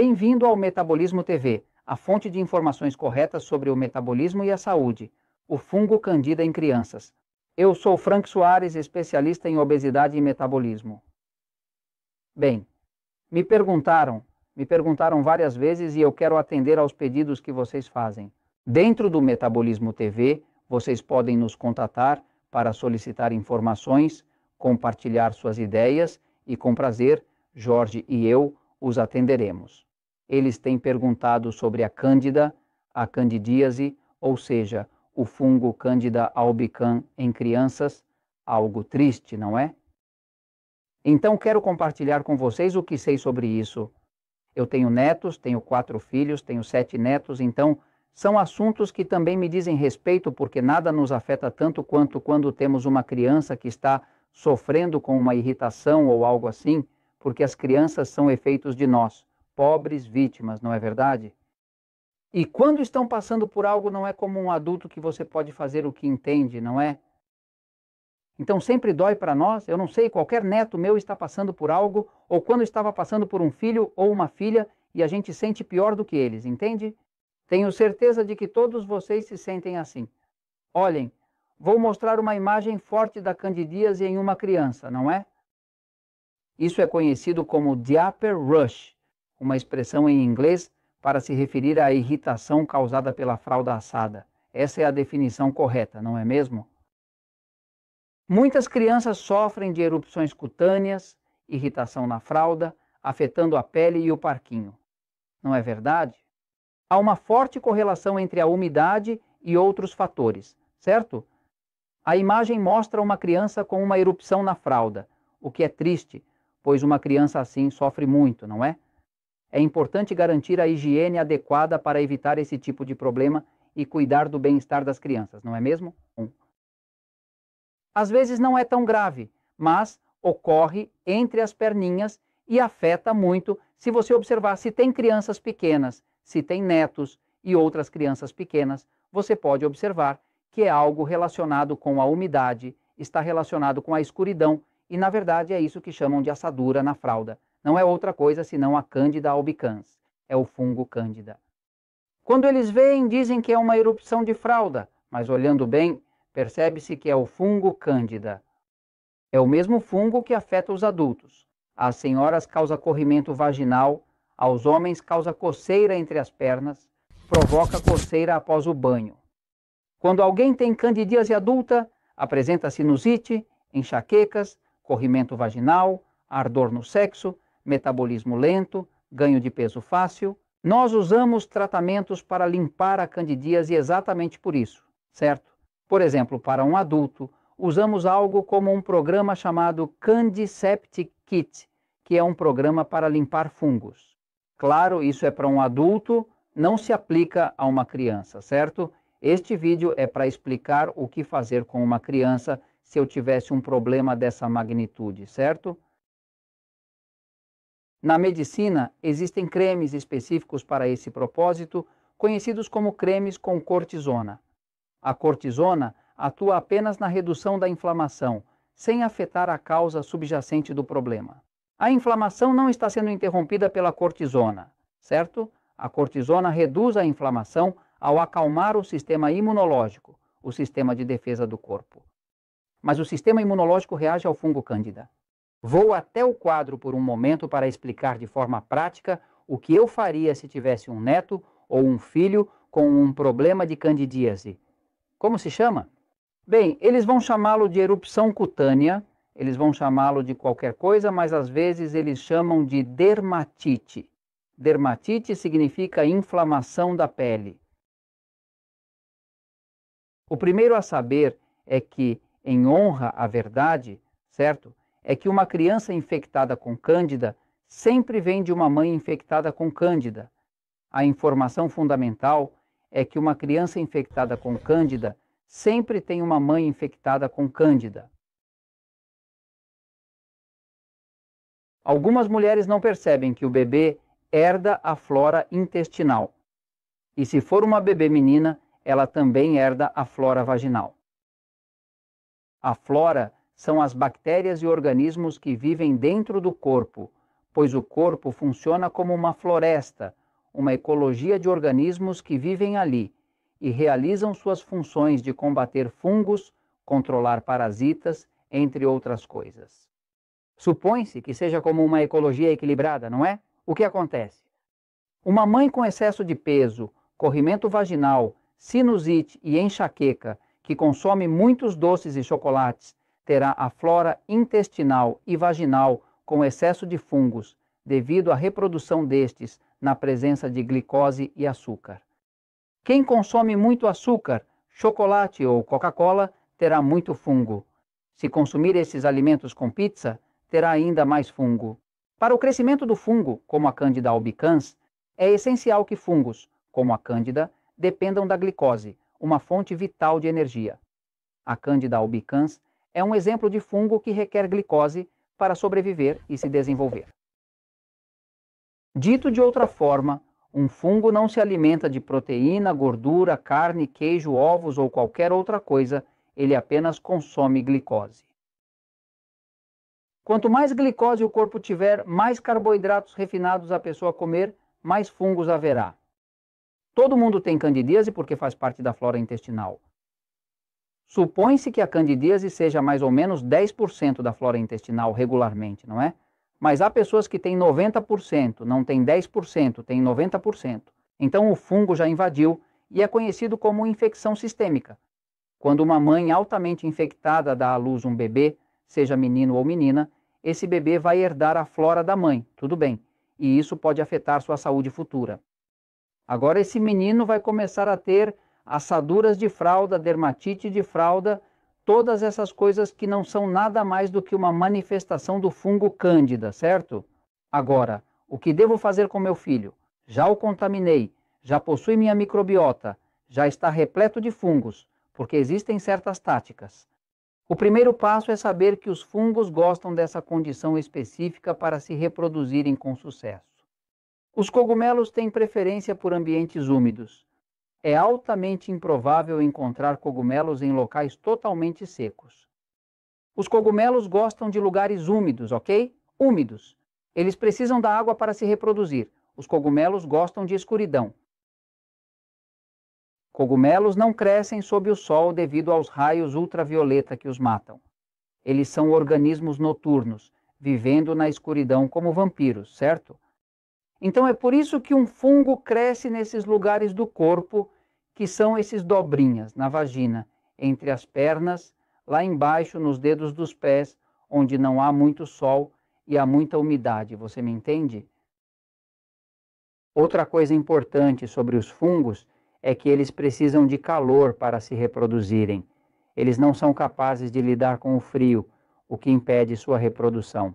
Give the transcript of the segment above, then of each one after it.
Bem-vindo ao Metabolismo TV, a fonte de informações corretas sobre o metabolismo e a saúde, o fungo candida em crianças. Eu sou Frank Soares, especialista em obesidade e metabolismo. Bem, me perguntaram, me perguntaram várias vezes e eu quero atender aos pedidos que vocês fazem. Dentro do Metabolismo TV, vocês podem nos contatar para solicitar informações, compartilhar suas ideias e com prazer, Jorge e eu os atenderemos eles têm perguntado sobre a cândida, a candidíase, ou seja, o fungo Candida albicans em crianças, algo triste, não é? Então quero compartilhar com vocês o que sei sobre isso. Eu tenho netos, tenho quatro filhos, tenho sete netos, então são assuntos que também me dizem respeito, porque nada nos afeta tanto quanto quando temos uma criança que está sofrendo com uma irritação ou algo assim, porque as crianças são efeitos de nós pobres vítimas, não é verdade? E quando estão passando por algo, não é como um adulto que você pode fazer o que entende, não é? Então sempre dói para nós. Eu não sei, qualquer neto meu está passando por algo, ou quando estava passando por um filho ou uma filha, e a gente sente pior do que eles, entende? Tenho certeza de que todos vocês se sentem assim. Olhem, vou mostrar uma imagem forte da candidíase em uma criança, não é? Isso é conhecido como diaper rush, uma expressão em inglês para se referir à irritação causada pela fralda assada. Essa é a definição correta, não é mesmo? Muitas crianças sofrem de erupções cutâneas, irritação na fralda, afetando a pele e o parquinho. Não é verdade? Há uma forte correlação entre a umidade e outros fatores, certo? A imagem mostra uma criança com uma erupção na fralda, o que é triste, pois uma criança assim sofre muito, não é? É importante garantir a higiene adequada para evitar esse tipo de problema e cuidar do bem-estar das crianças, não é mesmo? Um. Às vezes não é tão grave, mas ocorre entre as perninhas e afeta muito se você observar se tem crianças pequenas, se tem netos e outras crianças pequenas, você pode observar que é algo relacionado com a umidade, está relacionado com a escuridão e, na verdade, é isso que chamam de assadura na fralda. Não é outra coisa senão a Cândida albicans, é o fungo Cândida. Quando eles veem, dizem que é uma erupção de fralda, mas olhando bem, percebe-se que é o fungo Cândida. É o mesmo fungo que afeta os adultos. Às senhoras causa corrimento vaginal, aos homens causa coceira entre as pernas, provoca coceira após o banho. Quando alguém tem candidíase adulta, apresenta sinusite, enxaquecas, corrimento vaginal, ardor no sexo, metabolismo lento, ganho de peso fácil. Nós usamos tratamentos para limpar a candidíase exatamente por isso, certo? Por exemplo, para um adulto, usamos algo como um programa chamado Candiseptic Kit, que é um programa para limpar fungos. Claro, isso é para um adulto, não se aplica a uma criança, certo? Este vídeo é para explicar o que fazer com uma criança se eu tivesse um problema dessa magnitude, certo? Na medicina, existem cremes específicos para esse propósito, conhecidos como cremes com cortisona. A cortisona atua apenas na redução da inflamação, sem afetar a causa subjacente do problema. A inflamação não está sendo interrompida pela cortisona, certo? A cortisona reduz a inflamação ao acalmar o sistema imunológico, o sistema de defesa do corpo. Mas o sistema imunológico reage ao fungo cândida. Vou até o quadro por um momento para explicar de forma prática o que eu faria se tivesse um neto ou um filho com um problema de candidíase. Como se chama? Bem, eles vão chamá-lo de erupção cutânea, eles vão chamá-lo de qualquer coisa, mas às vezes eles chamam de dermatite. Dermatite significa inflamação da pele. O primeiro a saber é que, em honra à verdade, certo? é que uma criança infectada com Cândida sempre vem de uma mãe infectada com Cândida. A informação fundamental é que uma criança infectada com Cândida sempre tem uma mãe infectada com Cândida. Algumas mulheres não percebem que o bebê herda a flora intestinal. E se for uma bebê menina, ela também herda a flora vaginal. A flora são as bactérias e organismos que vivem dentro do corpo, pois o corpo funciona como uma floresta, uma ecologia de organismos que vivem ali e realizam suas funções de combater fungos, controlar parasitas, entre outras coisas. Supõe-se que seja como uma ecologia equilibrada, não é? O que acontece? Uma mãe com excesso de peso, corrimento vaginal, sinusite e enxaqueca, que consome muitos doces e chocolates terá a flora intestinal e vaginal com excesso de fungos, devido à reprodução destes na presença de glicose e açúcar. Quem consome muito açúcar, chocolate ou Coca-Cola terá muito fungo. Se consumir esses alimentos com pizza, terá ainda mais fungo. Para o crescimento do fungo, como a Candida albicans, é essencial que fungos, como a Candida, dependam da glicose, uma fonte vital de energia. A Candida albicans é um exemplo de fungo que requer glicose para sobreviver e se desenvolver. Dito de outra forma, um fungo não se alimenta de proteína, gordura, carne, queijo, ovos ou qualquer outra coisa, ele apenas consome glicose. Quanto mais glicose o corpo tiver, mais carboidratos refinados a pessoa comer, mais fungos haverá. Todo mundo tem candidíase porque faz parte da flora intestinal. Supõe-se que a candidíase seja mais ou menos 10% da flora intestinal regularmente, não é? Mas há pessoas que têm 90%, não tem 10%, tem 90%. Então o fungo já invadiu e é conhecido como infecção sistêmica. Quando uma mãe altamente infectada dá à luz um bebê, seja menino ou menina, esse bebê vai herdar a flora da mãe, tudo bem, e isso pode afetar sua saúde futura. Agora esse menino vai começar a ter assaduras de fralda, dermatite de fralda, todas essas coisas que não são nada mais do que uma manifestação do fungo cândida, certo? Agora, o que devo fazer com meu filho? Já o contaminei, já possui minha microbiota, já está repleto de fungos, porque existem certas táticas. O primeiro passo é saber que os fungos gostam dessa condição específica para se reproduzirem com sucesso. Os cogumelos têm preferência por ambientes úmidos é altamente improvável encontrar cogumelos em locais totalmente secos. Os cogumelos gostam de lugares úmidos, ok? Úmidos. Eles precisam da água para se reproduzir. Os cogumelos gostam de escuridão. Cogumelos não crescem sob o sol devido aos raios ultravioleta que os matam. Eles são organismos noturnos, vivendo na escuridão como vampiros, certo? Então é por isso que um fungo cresce nesses lugares do corpo, que são esses dobrinhas na vagina, entre as pernas, lá embaixo nos dedos dos pés, onde não há muito sol e há muita umidade. Você me entende? Outra coisa importante sobre os fungos é que eles precisam de calor para se reproduzirem. Eles não são capazes de lidar com o frio, o que impede sua reprodução.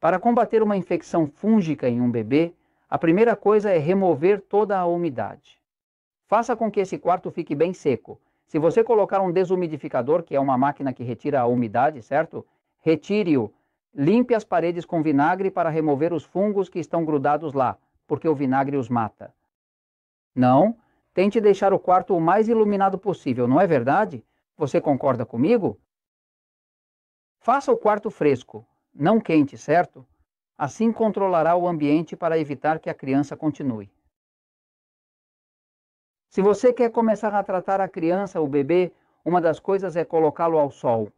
Para combater uma infecção fúngica em um bebê, a primeira coisa é remover toda a umidade. Faça com que esse quarto fique bem seco. Se você colocar um desumidificador, que é uma máquina que retira a umidade, certo? Retire-o. Limpe as paredes com vinagre para remover os fungos que estão grudados lá, porque o vinagre os mata. Não, tente deixar o quarto o mais iluminado possível, não é verdade? Você concorda comigo? Faça o quarto fresco, não quente, certo? Assim controlará o ambiente para evitar que a criança continue. Se você quer começar a tratar a criança, o bebê, uma das coisas é colocá-lo ao sol.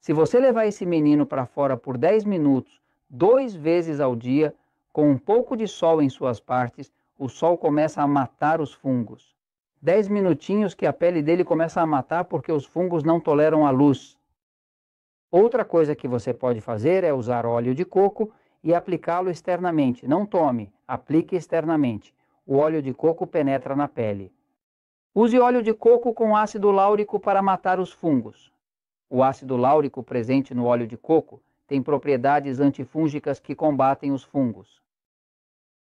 Se você levar esse menino para fora por 10 minutos, duas vezes ao dia, com um pouco de sol em suas partes, o sol começa a matar os fungos. 10 minutinhos que a pele dele começa a matar porque os fungos não toleram a luz. Outra coisa que você pode fazer é usar óleo de coco e aplicá-lo externamente. Não tome, aplique externamente. O óleo de coco penetra na pele. Use óleo de coco com ácido láurico para matar os fungos. O ácido láurico presente no óleo de coco tem propriedades antifúngicas que combatem os fungos.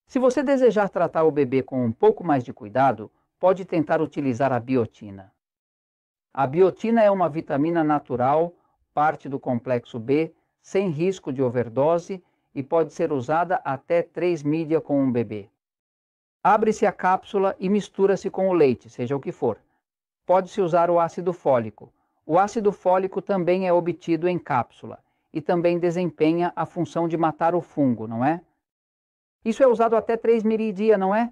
Se você desejar tratar o bebê com um pouco mais de cuidado, pode tentar utilizar a biotina. A biotina é uma vitamina natural, parte do complexo B, sem risco de overdose e pode ser usada até 3 mídia com um bebê. Abre-se a cápsula e mistura-se com o leite, seja o que for. Pode-se usar o ácido fólico. O ácido fólico também é obtido em cápsula e também desempenha a função de matar o fungo, não é? Isso é usado até 3 miridia, não é?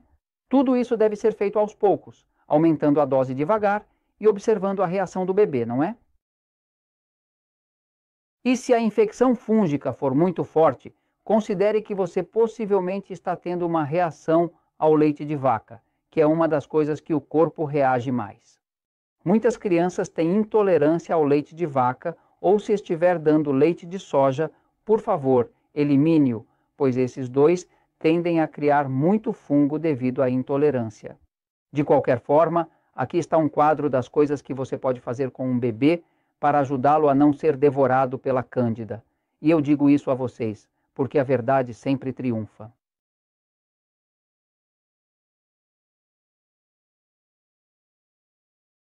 Tudo isso deve ser feito aos poucos, aumentando a dose devagar e observando a reação do bebê, não é? E se a infecção fúngica for muito forte, Considere que você possivelmente está tendo uma reação ao leite de vaca, que é uma das coisas que o corpo reage mais. Muitas crianças têm intolerância ao leite de vaca ou se estiver dando leite de soja, por favor, elimine-o, pois esses dois tendem a criar muito fungo devido à intolerância. De qualquer forma, aqui está um quadro das coisas que você pode fazer com um bebê para ajudá-lo a não ser devorado pela Cândida. E eu digo isso a vocês porque a verdade sempre triunfa.